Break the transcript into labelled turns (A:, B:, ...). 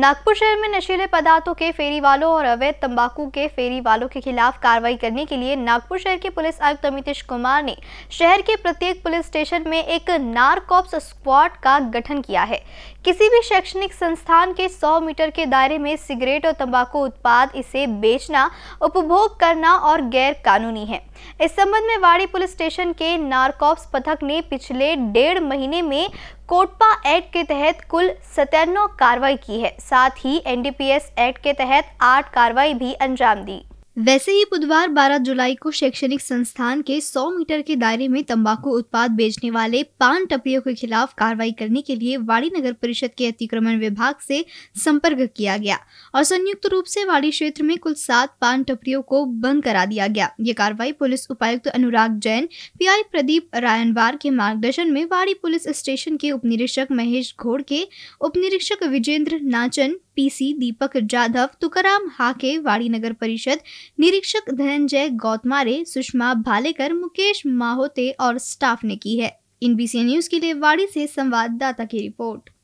A: नागपुर शहर में नशीले पदार्थों के फेरी वालों और अवैध तंबाकू के फेरी वालों के खिलाफ कार्रवाई करने के लिए नागपुर शहर के पुलिस आयुक्त अमितेश कुमार ने शहर के प्रत्येक पुलिस स्टेशन में एक नारकॉप्स स्क्वाड का गठन किया है किसी भी शैक्षणिक संस्थान के 100 मीटर के दायरे में सिगरेट और तंबाकू उत्पाद इसे बेचना उपभोग करना और गैर कानूनी है इस संबंध में वाड़ी पुलिस स्टेशन के नारकॉप्स पथक ने पिछले डेढ़ महीने में कोटपा एक्ट के तहत कुल सत्यानवे कार्रवाई की है साथ ही एनडीपीएस एक्ट के तहत आठ कार्रवाई भी अंजाम दी वैसे ही बुधवार 12 जुलाई को शैक्षणिक संस्थान के 100 मीटर के दायरे में तंबाकू उत्पाद बेचने वाले पान टपरियों के खिलाफ कार्रवाई करने के लिए वाड़ी नगर परिषद के अतिक्रमण विभाग से संपर्क किया गया और संयुक्त रूप से वाड़ी क्षेत्र में कुल सात पान टपरियों को बंद करा दिया गया ये कार्रवाई पुलिस उपायुक्त अनुराग जैन पी प्रदीप रायनवार के मार्गदर्शन में वाड़ी पुलिस स्टेशन के उपनिरीक्षक महेश घोड़ के उपनिरीक्षक विजेंद्र नाचन पीसी दीपक जाधव तुकाराम हाके वाड़ी नगर परिषद निरीक्षक धनंजय गौतमारे सुषमा भालेकर मुकेश माहोते और स्टाफ ने की है इन बी न्यूज के लिए वाड़ी से संवाददाता की रिपोर्ट